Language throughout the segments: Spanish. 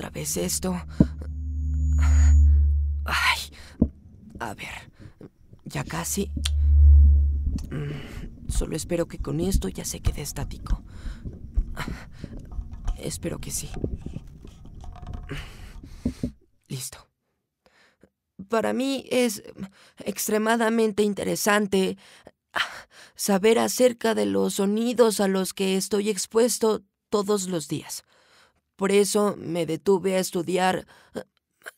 otra vez esto. Ay. A ver. Ya casi. Mm, solo espero que con esto ya se quede estático. Espero que sí. Listo. Para mí es extremadamente interesante saber acerca de los sonidos a los que estoy expuesto todos los días. Por eso me detuve a estudiar eh,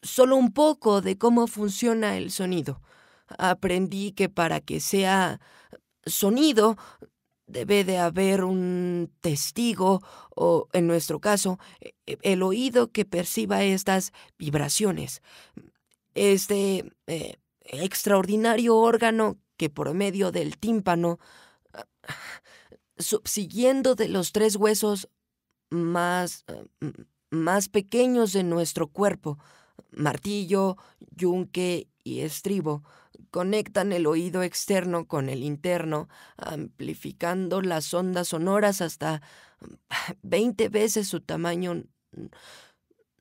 solo un poco de cómo funciona el sonido. Aprendí que para que sea sonido debe de haber un testigo o, en nuestro caso, e, e, el oído que perciba estas vibraciones. Este eh, extraordinario órgano que por medio del tímpano, ah, subsiguiendo de los tres huesos más, eh, más pequeños de nuestro cuerpo. Martillo, yunque y estribo conectan el oído externo con el interno, amplificando las ondas sonoras hasta 20 veces su tamaño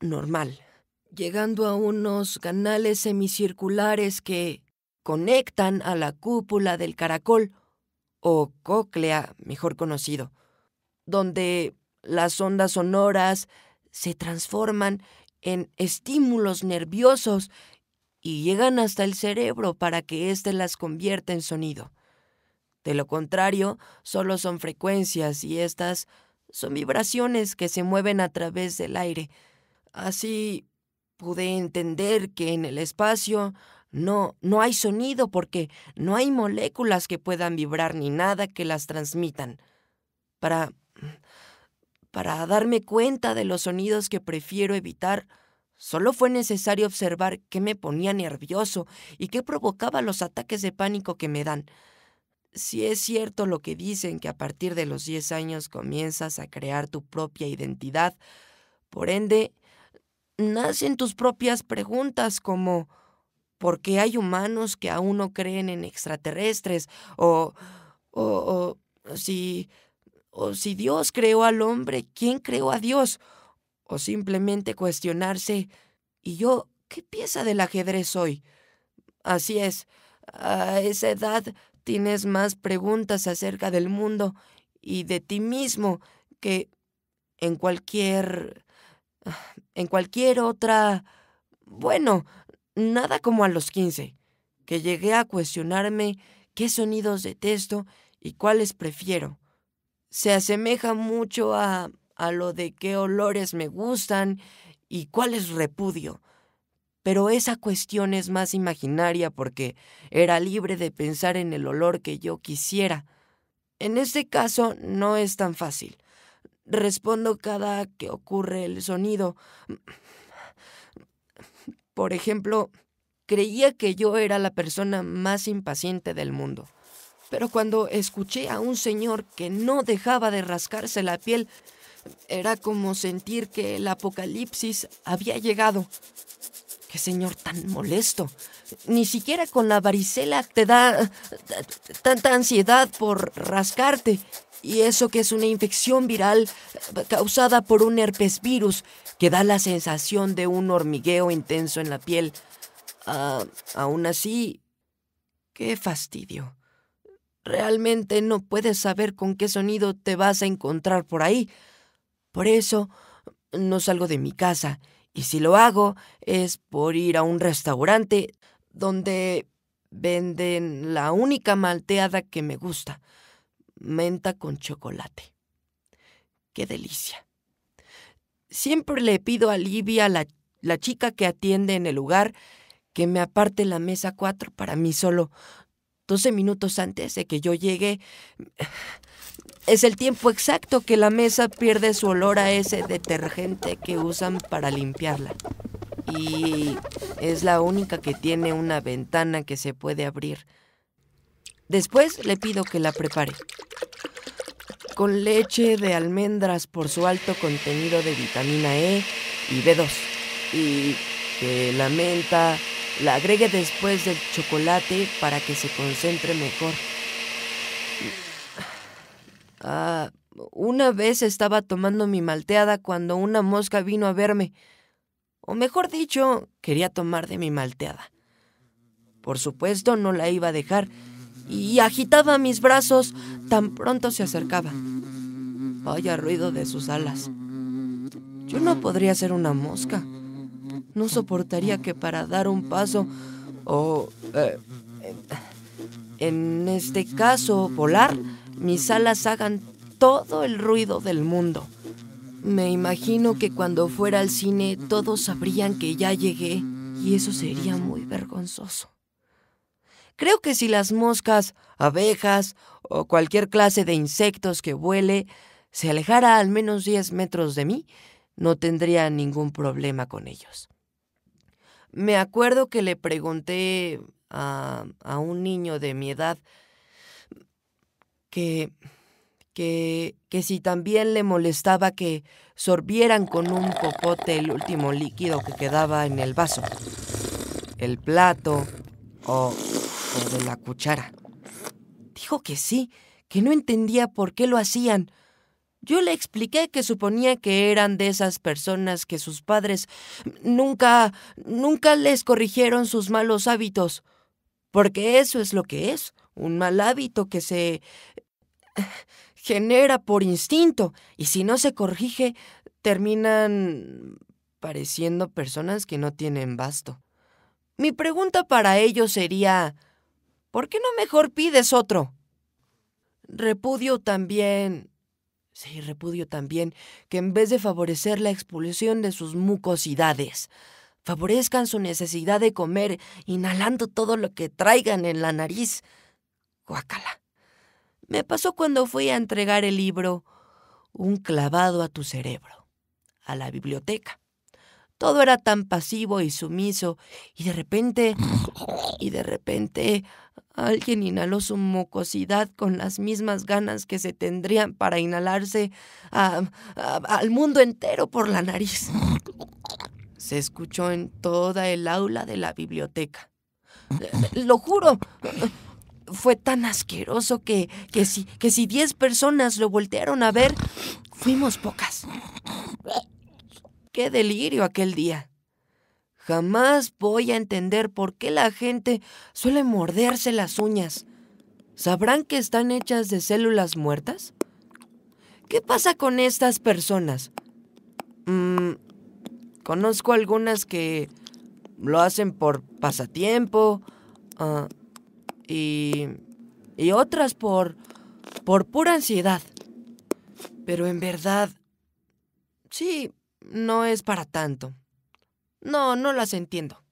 normal, llegando a unos canales semicirculares que conectan a la cúpula del caracol, o cóclea, mejor conocido, donde las ondas sonoras se transforman en estímulos nerviosos y llegan hasta el cerebro para que éste las convierta en sonido. De lo contrario, solo son frecuencias y estas son vibraciones que se mueven a través del aire. Así pude entender que en el espacio no, no hay sonido porque no hay moléculas que puedan vibrar ni nada que las transmitan. Para para darme cuenta de los sonidos que prefiero evitar, solo fue necesario observar qué me ponía nervioso y qué provocaba los ataques de pánico que me dan. Si es cierto lo que dicen que a partir de los 10 años comienzas a crear tu propia identidad, por ende, nacen tus propias preguntas como ¿por qué hay humanos que aún no creen en extraterrestres? o, o, o si o si Dios creó al hombre, ¿quién creó a Dios? O simplemente cuestionarse, ¿y yo qué pieza del ajedrez soy? Así es, a esa edad tienes más preguntas acerca del mundo y de ti mismo que en cualquier... en cualquier otra... Bueno, nada como a los 15, que llegué a cuestionarme qué sonidos detesto y cuáles prefiero se asemeja mucho a, a lo de qué olores me gustan y cuál es repudio. Pero esa cuestión es más imaginaria porque era libre de pensar en el olor que yo quisiera. En este caso no es tan fácil. Respondo cada que ocurre el sonido. Por ejemplo, creía que yo era la persona más impaciente del mundo. Pero cuando escuché a un señor que no dejaba de rascarse la piel, era como sentir que el apocalipsis había llegado. ¡Qué señor tan molesto! Ni siquiera con la varicela te da tanta ansiedad por rascarte. Y eso que es una infección viral causada por un herpesvirus que da la sensación de un hormigueo intenso en la piel. Ah, aún así, qué fastidio. Realmente no puedes saber con qué sonido te vas a encontrar por ahí. Por eso, no salgo de mi casa, y si lo hago es por ir a un restaurante donde venden la única malteada que me gusta, menta con chocolate. ¡Qué delicia! Siempre le pido a Livia, la, chica que atiende en el lugar, que me aparte la mesa cuatro para mí solo. 12 minutos antes de que yo llegue, es el tiempo exacto que la mesa pierde su olor a ese detergente que usan para limpiarla. Y es la única que tiene una ventana que se puede abrir. Después le pido que la prepare. Con leche de almendras por su alto contenido de vitamina E y B2. Y que la menta la agregué después del chocolate para que se concentre mejor. Ah, una vez estaba tomando mi malteada cuando una mosca vino a verme. O mejor dicho, quería tomar de mi malteada. Por supuesto, no la iba a dejar y agitaba mis brazos tan pronto se acercaba. Vaya ruido de sus alas. Yo no podría ser una mosca. No soportaría que para dar un paso o, eh, en este caso, volar, mis alas hagan todo el ruido del mundo. Me imagino que cuando fuera al cine todos sabrían que ya llegué y eso sería muy vergonzoso. Creo que si las moscas, abejas o cualquier clase de insectos que vuele se alejara al menos 10 metros de mí, no tendría ningún problema con ellos. Me acuerdo que le pregunté a, un niño de mi edad que, que, que si también le molestaba que sorbieran con un popote el último líquido que quedaba en el vaso, el plato o, o de la cuchara. Dijo que sí, que no entendía por qué lo hacían yo le expliqué que suponía que eran de esas personas que sus padres nunca, nunca les corrigieron sus malos hábitos. Porque eso es lo que es, un mal hábito que se genera por instinto y si no se corrige, terminan pareciendo personas que no tienen basto. Mi pregunta para ellos sería, ¿por qué no mejor pides otro? Repudio también Sí, repudio también que en vez de favorecer la expulsión de sus mucosidades, favorezcan su necesidad de comer inhalando todo lo que traigan en la nariz. Guácala. Me pasó cuando fui a entregar el libro Un clavado a tu cerebro a la biblioteca. Todo era tan pasivo y sumiso y de repente y de repente Alguien inhaló su mucosidad con las mismas ganas que se tendrían para inhalarse al mundo entero por la nariz. Se escuchó en toda el aula de la biblioteca. Eh, lo juro. Fue tan asqueroso que, que, si, que si diez personas lo voltearon a ver, fuimos pocas. Qué delirio aquel día. Jamás voy a entender por qué la gente suele morderse las uñas. ¿Sabrán que están hechas de células muertas? ¿Qué pasa con estas personas? Mm, conozco algunas que lo hacen por pasatiempo ah, y, y otras por, por pura ansiedad. Pero en verdad, sí, no es para tanto. No, no las entiendo.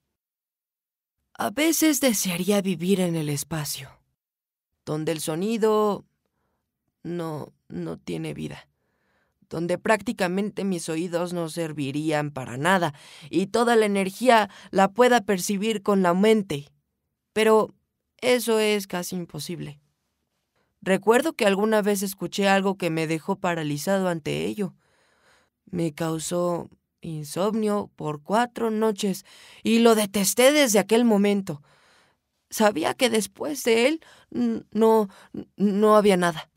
A veces desearía vivir en el espacio, donde el sonido no, no tiene vida, donde prácticamente mis oídos no servirían para nada y toda la energía la pueda percibir con la mente. Pero eso es casi imposible. Recuerdo que alguna vez escuché algo que me dejó paralizado ante ello. Me causó insomnio por cuatro noches y lo detesté desde aquel momento. Sabía que después de él no, no había nada.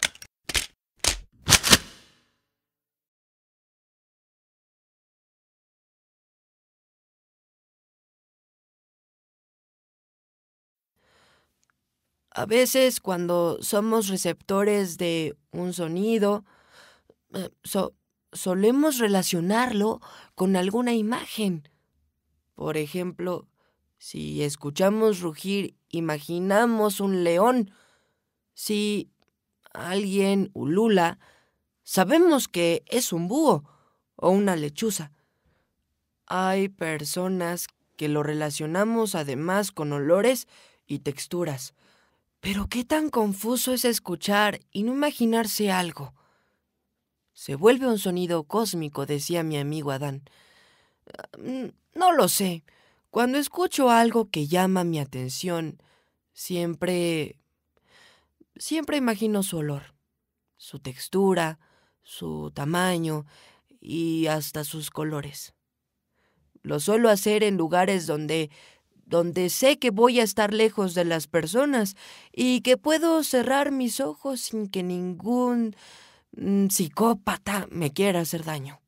A veces cuando somos receptores de un sonido, eh, solemos relacionarlo con alguna imagen. Por ejemplo, si escuchamos rugir, imaginamos un león. Si alguien ulula, sabemos que es un búho o una lechuza. Hay personas que lo relacionamos además con olores y texturas. Pero qué tan confuso es escuchar y no imaginarse algo. Se vuelve un sonido cósmico, decía mi amigo Adán. Ah, no lo sé. Cuando escucho algo que llama mi atención, siempre... siempre imagino su olor, su textura, su tamaño y hasta sus colores. Lo suelo hacer en lugares donde donde sé que voy a estar lejos de las personas y que puedo cerrar mis ojos sin que ningún Mm, psicópata me quiere hacer daño.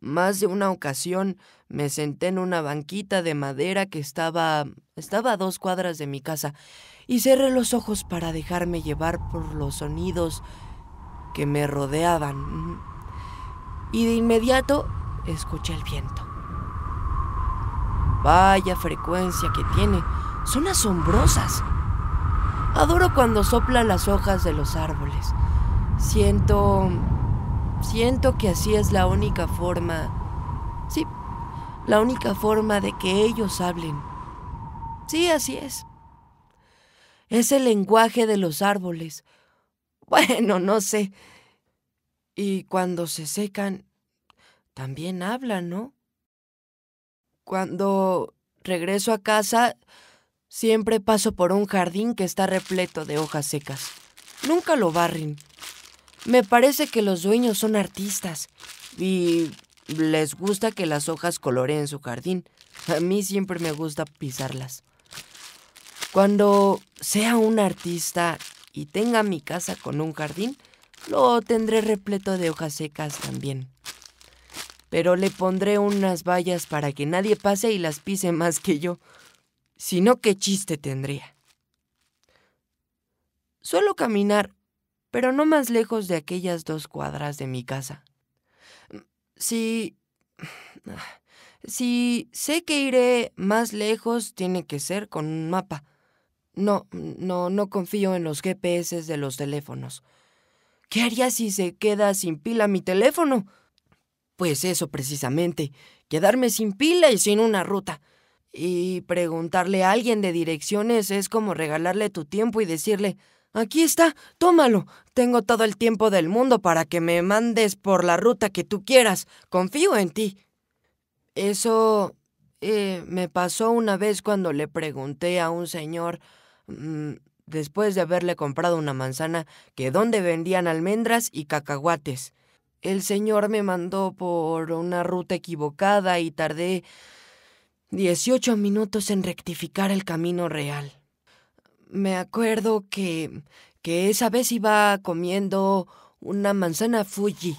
Más de una ocasión me senté en una banquita de madera que estaba estaba a dos cuadras de mi casa y cerré los ojos para dejarme llevar por los sonidos que me rodeaban. Mm. Y de inmediato escuché el viento. Vaya frecuencia que tiene, son asombrosas. Adoro cuando sopla las hojas de los árboles. Siento... Siento que así es la única forma. Sí, la única forma de que ellos hablen. Sí, así es. Es el lenguaje de los árboles. Bueno, no sé. Y cuando se secan, también hablan, ¿no? Cuando regreso a casa, siempre paso por un jardín que está repleto de hojas secas. Nunca lo barren. Me parece que los dueños son artistas y les gusta que las hojas coloreen su jardín. A mí siempre me gusta pisarlas. Cuando sea un artista y tenga mi casa con un jardín, lo tendré repleto de hojas secas también. Pero le pondré unas vallas para que nadie pase y las pise más que yo. Si no, qué chiste tendría. Suelo caminar pero no más lejos de aquellas dos cuadras de mi casa. Mm, si... Si sé que iré más lejos, tiene que ser con un mapa. No, no, no confío en los GPS de los teléfonos. ¿Qué haría si se queda sin pila mi teléfono? Pues eso precisamente, quedarme sin pila y sin una ruta. Y preguntarle a alguien de direcciones es como regalarle tu tiempo y decirle, Aquí está, tómalo. Tengo todo el tiempo del mundo para que me mandes por la ruta que tú quieras. Confío en ti. Eso eh, me pasó una vez cuando le pregunté a un señor, mm, después de haberle comprado una manzana, que dónde vendían almendras y cacahuates. El señor me mandó por una ruta equivocada y tardé 18 minutos en rectificar el camino real me acuerdo que, esa vez iba comiendo una manzana Fuji.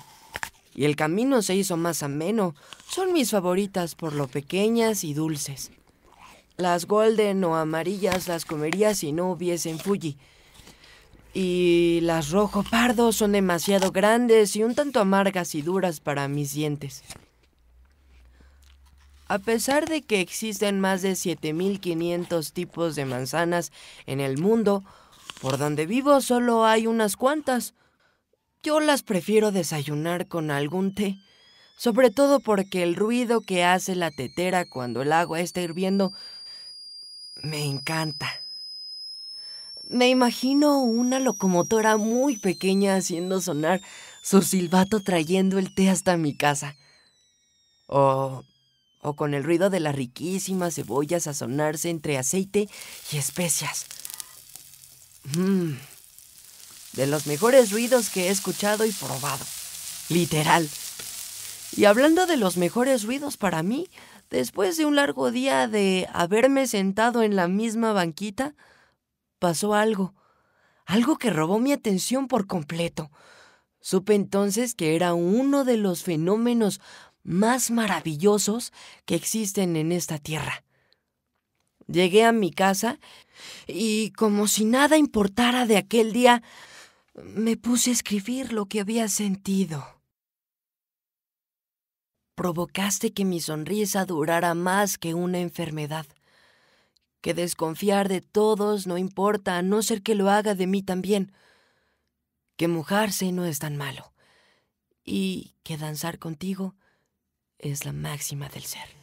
Y el camino se hizo más ameno. Son mis favoritas por lo pequeñas y dulces. Las golden o amarillas las comería si no hubiesen Fuji. Y las rojo pardo son demasiado grandes y un tanto amargas y duras para mis dientes. A pesar de que existen más de 7.500 tipos de manzanas en el mundo, por donde vivo solo hay unas cuantas. Yo las prefiero desayunar con algún té, sobre todo porque el ruido que hace la tetera cuando el agua está hirviendo me encanta. Me imagino una locomotora muy pequeña haciendo sonar su silbato trayendo el té hasta mi casa. O o con el ruido de las riquísimas cebollas sazonarse entre aceite y especias. Mm. De los mejores ruidos que he escuchado y probado. Literal. Y hablando de los mejores ruidos para mí, después de un largo día de haberme sentado en la misma banquita, pasó algo. Algo que robó mi atención por completo. Supe entonces que era uno de los fenómenos más maravillosos que existen en esta tierra. Llegué a mi casa y, como si nada importara de aquel día, me puse a escribir lo que había sentido. Provocaste que mi sonrisa durara más que una enfermedad, que desconfiar de todos no importa a no ser que lo haga de mí también, que mojarse no es tan malo y que danzar contigo es la máxima del ser.